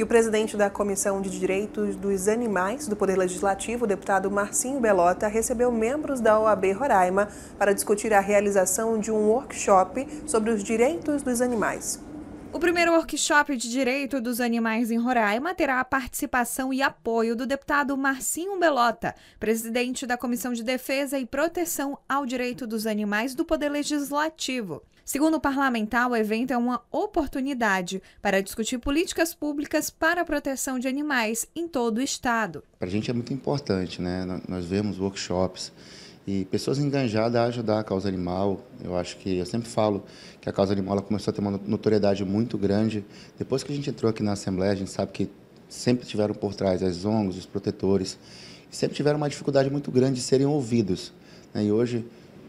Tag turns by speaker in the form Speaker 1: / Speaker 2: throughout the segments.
Speaker 1: E o presidente da Comissão de Direitos dos Animais do Poder Legislativo, deputado Marcinho Belota, recebeu membros da OAB Roraima para discutir a realização de um workshop sobre os direitos dos animais. O primeiro workshop de Direito dos Animais em Roraima terá a participação e apoio do deputado Marcinho Belota, presidente da Comissão de Defesa e Proteção ao Direito dos Animais do Poder Legislativo. Segundo o parlamentar, o evento é uma oportunidade para discutir políticas públicas para a proteção de animais em todo o Estado.
Speaker 2: Para a gente é muito importante, né? Nós vemos workshops e pessoas enganjadas a ajudar a causa animal. Eu acho que, eu sempre falo que a causa animal começou a ter uma notoriedade muito grande. Depois que a gente entrou aqui na Assembleia, a gente sabe que sempre tiveram por trás as ONGs, os protetores, sempre tiveram uma dificuldade muito grande de serem ouvidos. Né? E hoje,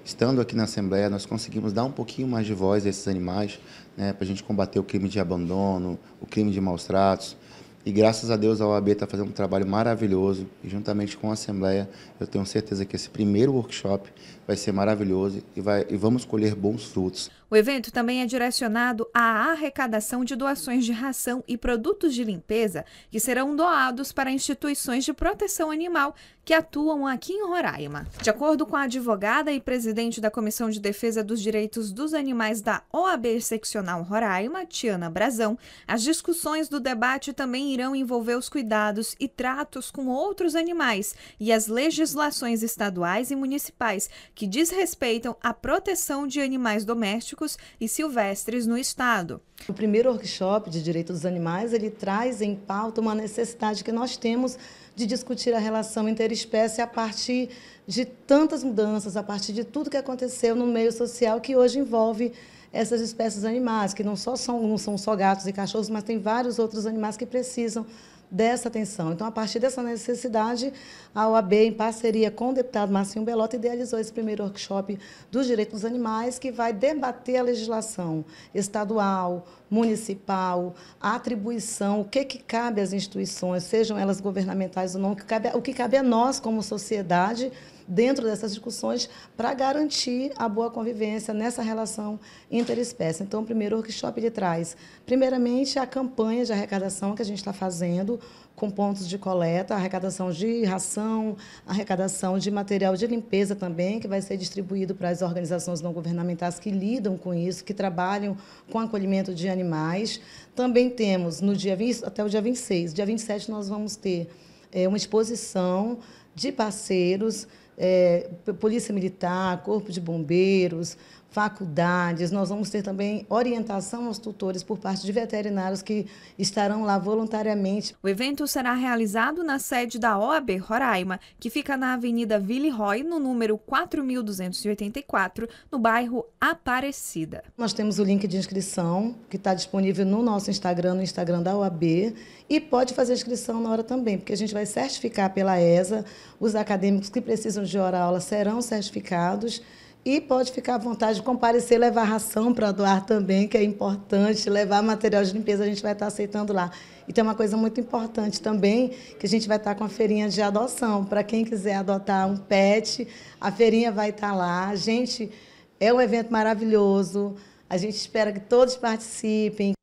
Speaker 2: estando aqui na Assembleia, nós conseguimos dar um pouquinho mais de voz a esses animais, né? para a gente combater o crime de abandono, o crime de maus tratos. E graças a Deus a OAB está fazendo um trabalho maravilhoso e juntamente com a Assembleia eu tenho certeza que esse primeiro workshop vai ser maravilhoso e, vai, e vamos colher bons frutos.
Speaker 1: O evento também é direcionado à arrecadação de doações de ração e produtos de limpeza que serão doados para instituições de proteção animal que atuam aqui em Roraima. De acordo com a advogada e presidente da Comissão de Defesa dos Direitos dos Animais da OAB Seccional Roraima, Tiana Brazão, as discussões do debate também irão envolver os cuidados e tratos com outros animais e as legislações estaduais e municipais que desrespeitam a proteção de animais domésticos e silvestres no Estado. O primeiro workshop de direito dos animais, ele traz
Speaker 3: em pauta uma necessidade que nós temos de discutir a relação interespécie a partir de tantas mudanças, a partir de tudo que aconteceu no meio social que hoje envolve essas espécies animais, que não, só são, não são só gatos e cachorros, mas tem vários outros animais que precisam dessa atenção. Então, a partir dessa necessidade, a OAB, em parceria com o deputado Marcinho Belota, idealizou esse primeiro workshop dos direitos dos animais, que vai debater a legislação estadual, municipal, a atribuição, o que, que cabe às instituições, sejam elas governamentais ou não, o que cabe, o que cabe a nós como sociedade dentro dessas discussões para garantir a boa convivência nessa relação interespécie. Então, primeiro, o workshop ele traz, primeiramente, a campanha de arrecadação que a gente está fazendo com pontos de coleta, arrecadação de ração, arrecadação de material de limpeza também, que vai ser distribuído para as organizações não governamentais que lidam com isso, que trabalham com acolhimento de animais animais. Também temos no dia 20, até o dia 26. Dia 27 nós vamos ter é, uma exposição de parceiros, é, Polícia Militar, Corpo de Bombeiros, faculdades. Nós vamos ter também orientação aos tutores por parte de veterinários que estarão lá
Speaker 1: voluntariamente. O evento será realizado na sede da OAB Roraima, que fica na Avenida Ville Roy, no número 4284, no bairro Aparecida.
Speaker 3: Nós temos o link de inscrição que está disponível no nosso Instagram, no Instagram da OAB, e pode fazer inscrição na hora também, porque a gente vai certificar pela ESA os acadêmicos que precisam de hora aula serão certificados e pode ficar à vontade de comparecer, levar ração para doar também, que é importante, levar material de limpeza, a gente vai estar aceitando lá. E tem uma coisa muito importante também, que a gente vai estar com a feirinha de adoção. Para quem quiser adotar um pet, a feirinha vai estar lá. A gente, é um evento maravilhoso, a gente espera que todos participem.